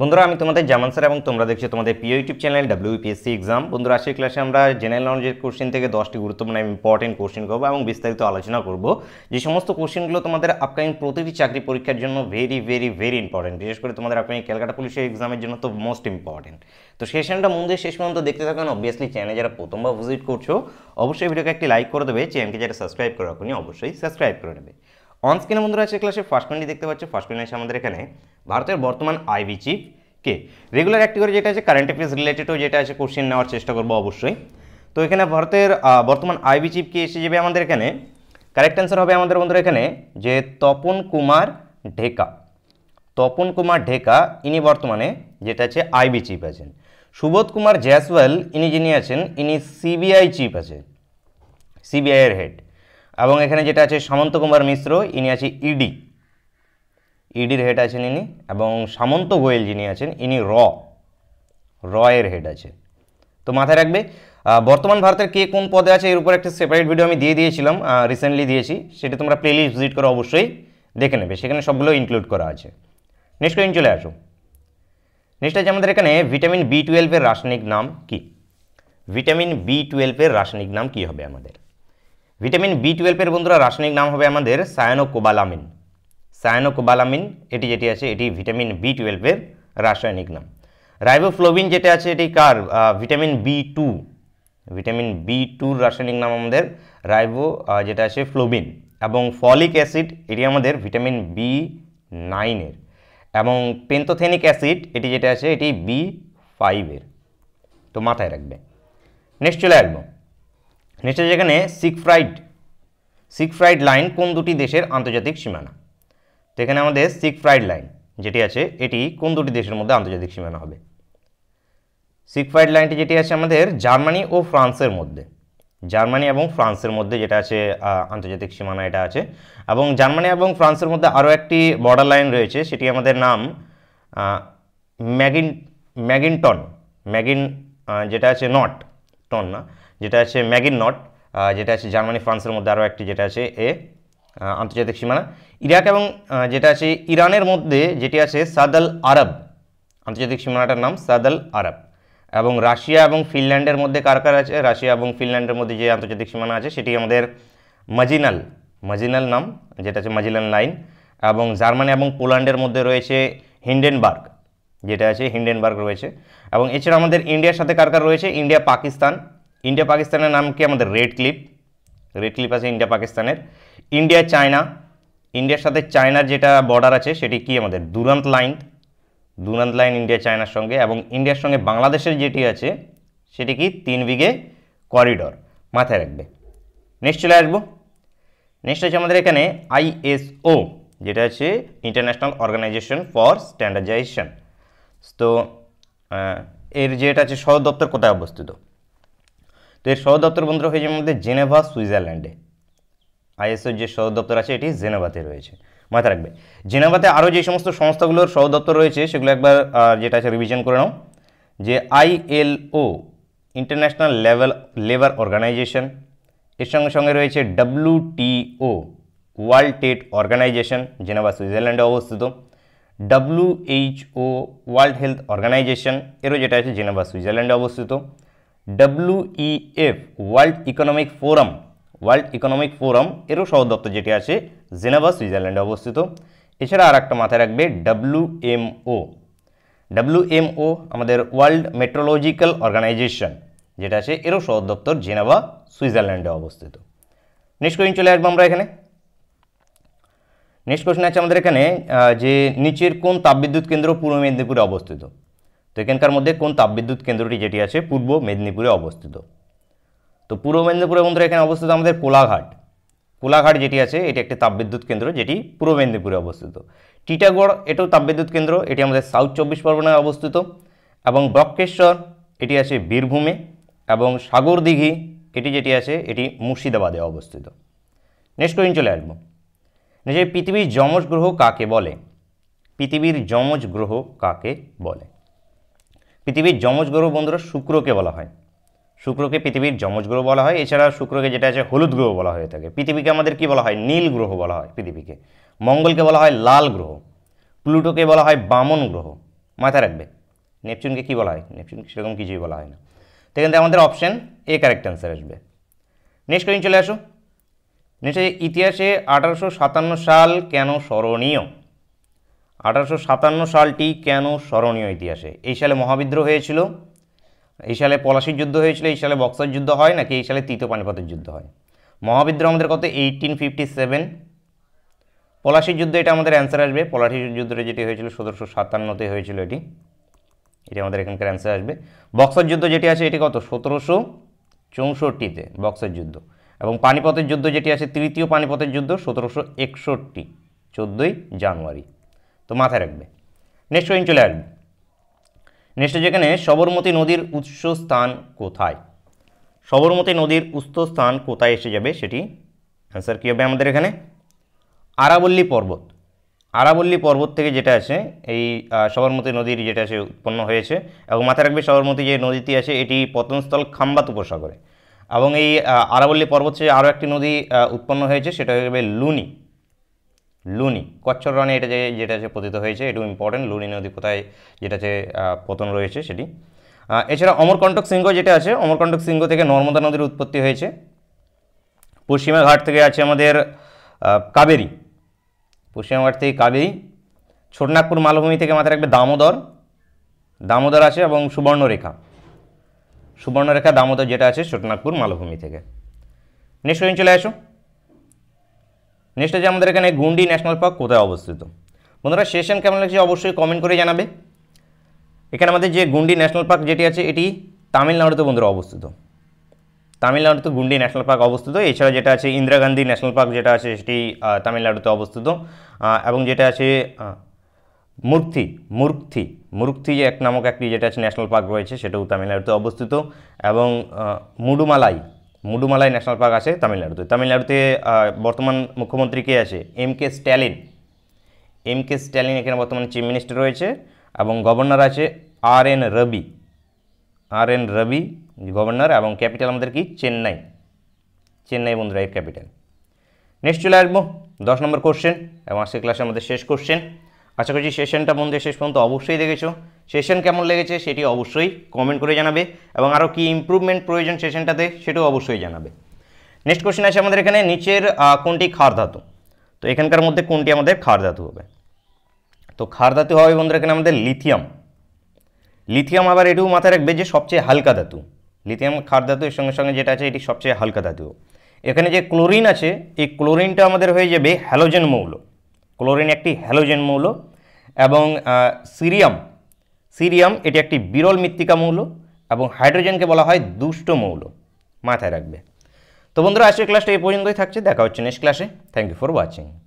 বন্ধুরা আমি তোমাদের জামান স্যার এবং তোমরা দেখছো তোমাদের পিও ইউটিউব চ্যানেল ডাব্লিউপিএসসি এক্সাম বন্ধুরা আজকের ক্লাসে আমরা জেনারেল নলেজের কোশ্চেন থেকে দশটি গুরুত্বপূর্ণ ইম্পর্টেন্ট কোশ্চিন করবো এবং বিস্তারিত আলোচনা করব যে সমস্ত কোশ্চিনগুলো তোমাদের আপকামিং প্রতিটি চাকরি পরীক্ষার জন্য ভেরি ভেরি ভেরি ইম্পর্টেন্ট বিশেষ করে তোমাদের আপকামিং ক্যালকাটা পুলিশের এক্সামের জন্য তো মোস্ট ইম্পর্টেন্ট তো সেশনটা মন্দির শেষ পর্যন্ত দেখতে থাকেন অবভিয়াসলি চ্যানেল যারা প্রথমবার ভিজিট করছো অবশ্যই ভিডিওকে একটি লাইক করে দেবে চ্যানেলকে যারা সাবস্ক্রাইব করে রাখুন অবশ্যই সাবস্ক্রাইব করে নেবে অন স্ক্রিনে বন্ধুরা আছে ক্লাসে ফার্স্ট পয়েন্টটি দেখতে পাচ্ছি ফার্স্ট পয়েন্ট আছে আমাদের এখানে ভারতের বর্তমান আইবি চিফ কে রেগুলার করে যেটা আছে কারেন্ট অ্যাফেয়ার্স রিলেটেডও যেটা আছে কোশ্চেন নেওয়ার চেষ্টা করবো অবশ্যই তো এখানে ভারতের বর্তমান আইবি চিফ কে এসে যাবে আমাদের এখানে কারেক্ট অ্যান্সার হবে আমাদের বন্ধুরা এখানে যে তপন কুমার ঢেকা তপন কুমার ঢেকা ইনি বর্তমানে যেটা আছে আইবি চিফ আছেন সুবোধ কুমার জয়সওয়াল ইনি যিনি আছেন ইনি সিবিআই চিফ আছেন সিবিআইয়ের হেড এবং এখানে যেটা আছে সামন্ত কুমার মিশ্র ইনি আছে ইডি ইডির হেড আছেন ইনি এবং সামন্ত গোয়েল যিনি আছেন ইনি র রয়ের হেড আছে তো মাথায় রাখবে বর্তমান ভারতের কে কোন পদে আছে এর উপর একটা সেপারেট ভিডিও আমি দিয়ে দিয়েছিলাম রিসেন্টলি দিয়েছি সেটা তোমরা প্লেলিস্ট ভিজিট করে অবশ্যই দেখে নেবে সেখানে সবগুলো ইনক্লুড করা আছে নেক্সট কোয়েন চলে আসো নেক্সট আছে আমাদের এখানে ভিটামিন বি টুয়েলভের রাসায়নিক নাম কি ভিটামিন বি টুয়েলভের রাসায়নিক নাম কি হবে আমাদের ভিটামিন বি টুয়েলভের বন্ধুরা রাসায়নিক নাম হবে আমাদের সায়ানোকোবালামিন সায়ানোকোবালামিন এটি যেটি আছে এটি ভিটামিন বি টুয়েলভের রাসায়নিক নাম রাইবোফ্লোবিন যেটা আছে এটি কার vitamin B two vitamin B টুর রাসায়নিক নাম আমাদের রাইবো যেটা আছে ফ্লোবিন এবং ফলিক অ্যাসিড এটি আমাদের ভিটামিন বি নাইনের এবং পেন্থোথেনিক অ্যাসিড এটি যেটা আছে এটি বি ফাইভের তো মাথায় রাখবে নেক্সট চলে আসবো নেক্সট হচ্ছে এখানে সিকফ্রাইড সিকফ্রাইড লাইন কোন দুটি দেশের আন্তর্জাতিক সীমানা তো এখানে আমাদের সিকফ্রাইড লাইন যেটি আছে এটি কোন দুটি দেশের মধ্যে আন্তর্জাতিক সীমানা হবে সিকফ্রাইড লাইনটি যেটি আছে আমাদের জার্মানি ও ফ্রান্সের মধ্যে জার্মানি এবং ফ্রান্সের মধ্যে যেটা আছে আন্তর্জাতিক সীমানা এটা আছে এবং জার্মানি এবং ফ্রান্সের মধ্যে আরও একটি বর্ডার লাইন রয়েছে সেটি আমাদের নাম ম্যাগিন ম্যাগিনটন ম্যাগিন যেটা আছে নট টন না যেটা আছে ম্যাগিন নট যেটা আছে জার্মানি ফ্রান্সের মধ্যে আরও একটি যেটা আছে এ আন্তর্জাতিক সীমানা ইরাক এবং যেটা আছে ইরানের মধ্যে যেটি আছে সাদাল আরব আন্তর্জাতিক সীমানাটার নাম সাদাল আরব এবং রাশিয়া এবং ফিনল্যান্ডের মধ্যে কার কার আছে রাশিয়া এবং ফিনল্যান্ডের মধ্যে যে আন্তর্জাতিক সীমানা আছে সেটি আমাদের মাজিনাল মাজিনাল নাম যেটা আছে মাজিলান লাইন এবং জার্মানি এবং পোল্যান্ডের মধ্যে রয়েছে হিন্ডেনবার্গ যেটা আছে হিন্ডেনবার্গ রয়েছে এবং এছাড়া আমাদের ইন্ডিয়ার সাথে কার কার রয়েছে ইন্ডিয়া পাকিস্তান ইন্ডিয়া পাকিস্তানের নাম কি আমাদের রেড ক্লিপ রেড ক্লিপ আছে ইন্ডিয়া পাকিস্তানের ইন্ডিয়া চায়না ইন্ডিয়ার সাথে চায়নার যেটা বর্ডার আছে সেটি কি আমাদের Durand line Durand line India চায়নার সঙ্গে এবং ইন্ডিয়ার সঙ্গে বাংলাদেশের যেটি আছে সেটি কি তিন বিঘে করিডর মাথায় রাখবে নেক্সট চলে আসবো নেক্সট আছে আমাদের এখানে আইএসও যেটা আছে ইন্টারন্যাশনাল অর্গানাইজেশন ফর স্ট্যান্ডার্ডাইজেশন তো এর যেটা আছে সদর দপ্তর কোথায় অবস্থিত তো এর সদর দপ্তর বন্ধুরা হয়েছে মধ্যে জেনেভা সুইজারল্যান্ডে আইএসওর যে সদর দপ্তর আছে এটি জেনেভাতে রয়েছে মাথায় রাখবে জেনেভাতে আরও যে সমস্ত সংস্থাগুলোর সদর দপ্তর রয়েছে সেগুলো একবার যেটা আছে রিভিশন করে নাও যে ILO international level labour organisation এর সঙ্গে সঙ্গে রয়েছে WTO world trade organisation Geneva সুইজারল্যান্ডে অবস্থিত ডাব্লুএইচও ওয়ার্ল্ড হেলথ অর্গানাইজেশন এরও যেটা আছে জেনেভা সুইজারল্যান্ডে অবস্থিত WEF world economic forum world economic forum এরও সদর দপ্তর যেটি আছে জেনেভা সুইজারল্যান্ডে অবস্থিত এছাড়া আর একটা মাথায় রাখবে ডাব্লুএমও ডাব্লুএমও আমাদের ওয়ার্ল্ড মেট্রোলজিক্যাল অর্গানাইজেশন যেটা আছে এরও সদর দপ্তর জেনেভা সুইজারল্যান্ডে অবস্থিত নেক্সট কোয়েশ্চন চলে আসবো আমরা এখানে নেক্সট কোশ্চেন আছে আমাদের এখানে যে নিচের কোন তাপবিদ্যুৎ কেন্দ্র পূর্ব মেদিনীপুরে অবস্থিত তো এখানকার মধ্যে কোন তাপবিদ্যুৎ কেন্দ্রটি যেটি আছে পূর্ব মেদিনীপুরে অবস্থিত তো পূর্ব মেদিনীপুরের বন্ধুরা এখানে অবস্থিত আমাদের কোলাঘাট কোলাঘাট যেটি আছে এটি একটি তাপবিদ্যুৎ কেন্দ্র যেটি পূর্ব মেদিনীপুরে অবস্থিত টিটাগড় এটাও তাপবিদ্যুৎ কেন্দ্র এটি আমাদের সাউথ চব্বিশ পরগনায় অবস্থিত এবং বক্রেশ্বর এটি আছে বীরভূমে এবং সাগরদিঘি এটি যেটি আছে এটি মুর্শিদাবাদে অবস্থিত নেক্সট কোয়েন চলে আসবো যে পৃথিবীর যমজ গ্রহ কাকে বলে পৃথিবীর যমজ গ্রহ কাকে বলে পৃথিবীর যমজ গ্রহ বন্ধুরা শুক্রকে বলা হয় শুক্রকে পৃথিবীর যমজ গ্রহ বলা হয় এছাড়া শুক্রকে যেটা আছে হলুদ গ্রহ বলা হয়ে থাকে পৃথিবীকে আমাদের কি বলা হয় নীল গ্রহ বলা হয় পৃথিবীকে মঙ্গলকে বলা হয় লাল গ্রহ প্লুটোকে বলা হয় বামন গ্রহ মাথায় রাখবে নেপচুনকে কি বলা হয় নেপচুনকে সেরকম কিছুই বলা হয় না তো থেকে আমাদের অপশান এ কারেক্ট অ্যান্সার আসবে নেক্সট কোয়েশ্চেন চলে আসো নিচে ইতিহাসে আঠারোশো সাল কেন স্মরণীয় আঠারোশো সালটি কেন স্মরণীয় ইতিহাসে এই সালে মহাবিদ্রোহ হয়েছিল এই সালে পলাশির যুদ্ধ হয়েছিল এই সালে বক্সার যুদ্ধ হয় নাকি এই সালে তৃতীয় পানিপথের যুদ্ধ হয় মহাবিদ্রোহ আমাদের কত এইটিন ফিফটি সেভেন পলাশির যুদ্ধ এটা আমাদের অ্যান্সার আসবে পলাশির যুদ্ধটা যেটি হয়েছিল সতেরোশো সাতান্নতে হয়েছিল এটি এটি আমাদের এখানকার অ্যান্সার আসবে বক্সার যুদ্ধ যেটি আছে এটি কত সতেরোশো চৌষট্টিতে বক্সার যুদ্ধ এবং পানিপথের যুদ্ধ যেটি আছে তৃতীয় পানিপথের যুদ্ধ সতেরোশো একষট্টি চোদ্দোই জানুয়ারি তো মাথায় রাখবে নেক্সট ওয়েন চলে আসবে নেক্সট যেখানে সবরমতী নদীর উৎস স্থান কোথায় সবরমতী নদীর উৎস স্থান কোথায় এসে যাবে সেটি অ্যান্সার কী হবে আমাদের এখানে আরাবল্লী পর্বত আরাবল্লী পর্বত থেকে যেটা আছে এই সবরমতী নদীর যেটা আছে উৎপন্ন হয়েছে এবং মাথায় রাখবে সবরমতী যে নদীটি আছে এটি পতনস্থল খাম্বাত উপসাগরে এবং এই আরাবল্লী পর্বত থেকে আরও একটি নদী উৎপন্ন হয়েছে সেটা হবে লুনি লুনি কচ্ছর রানে এটা যে যেটা আছে পতিত হয়েছে এটু ইম্পর্টেন্ট লুনি নদী কোথায় যেটা আছে পতন রয়েছে সেটি এছাড়া অমরকণ্টক সিংহ যেটা আছে অমরকণ্টক সিংহ থেকে নর্মদা নদীর উৎপত্তি হয়েছে পশ্চিমা ঘাট থেকে আছে আমাদের কাবেরী পশ্চিমা ঘাট থেকে কাবেরী ছোটনাগপুর মালভূমি থেকে মাথায় একটা দামোদর দামোদর আছে এবং সুবর্ণরেখা সুবর্ণরেখা দামোদর যেটা আছে ছোটনাগপুর মালভূমি থেকে নেক্সট কোয়েশ্চন চলে আসো নেক্সট আছে আমাদের এখানে গুন্ডি ন্যাশনাল পার্ক কোথায় অবস্থিত বন্ধুরা সেশন কেমন লাগছে অবশ্যই কমেন্ট করে জানাবে এখানে আমাদের যে গুন্ডি ন্যাশনাল পার্ক যেটি আছে এটি তামিলনাড়ুতে বন্ধুরা অবস্থিত তামিলনাড়ুতে গুন্ডি ন্যাশনাল পার্ক অবস্থিত এছাড়া যেটা আছে ইন্দিরা গান্ধী ন্যাশনাল পার্ক যেটা আছে সেটি তামিলনাড়ুতে অবস্থিত এবং যেটা আছে মূর্তি মূর্তি মুরুক্তি এক নামক একটি যেটা আছে ন্যাশনাল পার্ক রয়েছে সেটাও তামিলনাড়ুতে অবস্থিত এবং মুডুমালাই মুডুমালাই ন্যাশনাল পার্ক আছে তামিলনাড়ুতে তামিলনাড়ুতে বর্তমান মুখ্যমন্ত্রী কে আছে M K Stalin M K Stalin এখানে বর্তমানে চিফ মিনিস্টার রয়েছে এবং গভর্নর আছে R N Ravi R N Ravi governor এবং ক্যাপিটাল আমাদের কি চেন্নাই চেন্নাই বন্ধুরা এর ক্যাপিটাল নেক্সট চলে আসবো দশ নম্বর কোশ্চেন এবং আজকের ক্লাসে আমাদের শেষ কোশ্চেন আশা করছি সেশনটা মন দিয়ে শেষ পর্যন্ত অবশ্যই দেখেছো সেশন কেমন লেগেছে সেটি অবশ্যই কমেন্ট করে জানাবে এবং আরও কি ইম্প্রুভমেন্ট প্রয়োজন সেশনটাতে সেটাও অবশ্যই জানাবে নেক্সট কোশ্চেন আছে আমাদের এখানে নিচের কোনটি ক্ষার ধাতু তো এখানকার মধ্যে কোনটি আমাদের ক্ষার ধাতু হবে তো ক্ষার ধাতু হবে বন্ধুরা এখানে আমাদের লিথিয়াম লিথিয়াম আবার এটিও মাথায় রাখবে যে সবচেয়ে হালকা ধাতু লিথিয়াম খার ধাতু এর সঙ্গে সঙ্গে যেটা আছে এটি সবচেয়ে হালকা ধাতু এখানে যে ক্লোরিন আছে এই ক্লোরিনটা আমাদের হয়ে যাবে হ্যালোজেন মৌল ক্লোরিন একটি হ্যালোজেন মৌল এবং সিরিয়াম সিরিয়াম এটি একটি বিরল মৃত্তিকা মৌল এবং হাইড্রোজেনকে বলা হয় দুষ্ট মৌল মাথায় রাখবে তো বন্ধুরা আজকের ক্লাসটা এই পর্যন্তই থাকছে দেখা হচ্ছে নেক্সট ক্লাসে থ্যাংক ইউ ফর ওয়াচিং